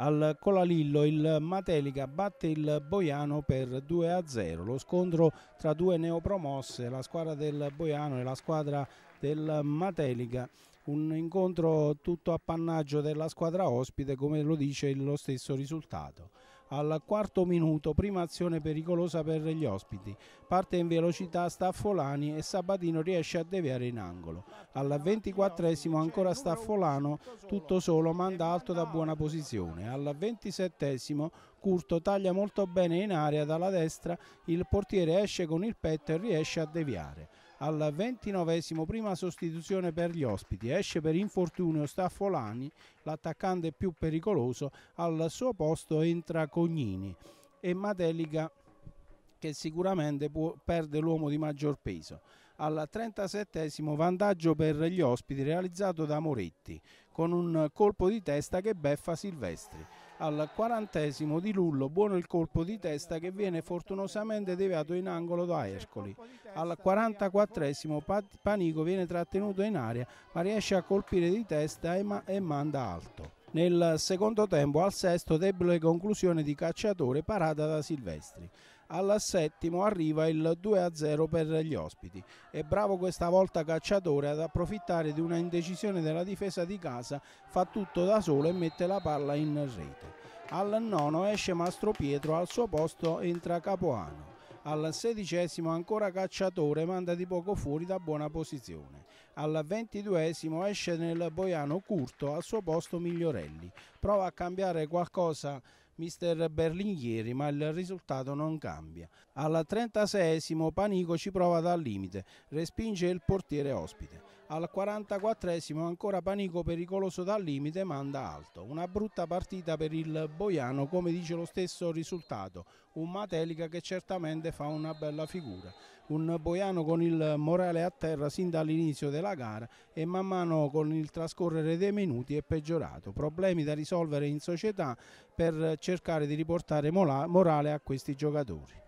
Al Colalillo il Matelica batte il Boiano per 2 0. Lo scontro tra due neopromosse, la squadra del Boiano e la squadra del Matelica un incontro tutto appannaggio della squadra ospite come lo dice lo stesso risultato al quarto minuto, prima azione pericolosa per gli ospiti. Parte in velocità Staffolani e Sabatino riesce a deviare in angolo. Al ventiquattresimo ancora Staffolano, tutto solo, manda alto da buona posizione. Al ventisettesimo Curto taglia molto bene in aria dalla destra, il portiere esce con il petto e riesce a deviare al 29 esimo prima sostituzione per gli ospiti. Esce per infortunio Staffolani, l'attaccante più pericoloso, al suo posto entra Cognini e Matelica che sicuramente può, perde l'uomo di maggior peso. Al 37 esimo vantaggio per gli ospiti realizzato da Moretti con un colpo di testa che beffa Silvestri. Al quarantesimo di Lullo, buono il colpo di testa che viene fortunosamente deviato in angolo da Ercoli. Al quarantaquattresimo Panico viene trattenuto in aria ma riesce a colpire di testa e, ma e manda alto. Nel secondo tempo al sesto debole conclusione di cacciatore parata da Silvestri. Al settimo arriva il 2-0 per gli ospiti. È bravo questa volta Cacciatore ad approfittare di una indecisione della difesa di casa, fa tutto da solo e mette la palla in rete. Al nono esce Mastro Pietro, al suo posto entra Capoano. Al sedicesimo ancora Cacciatore manda di poco fuori da buona posizione. Al ventiduesimo esce nel Boiano Curto, al suo posto Migliorelli. Prova a cambiare qualcosa mister Berlinghieri, ma il risultato non cambia. Al 36 esimo Panico ci prova dal limite, respinge il portiere ospite. Al 44esimo ancora Panico pericoloso dal limite manda alto. Una brutta partita per il Boiano come dice lo stesso risultato. Un Matelica che certamente fa una bella figura. Un Boiano con il morale a terra sin dall'inizio della gara e man mano con il trascorrere dei minuti è peggiorato. Problemi da risolvere in società per cercare di riportare morale a questi giocatori.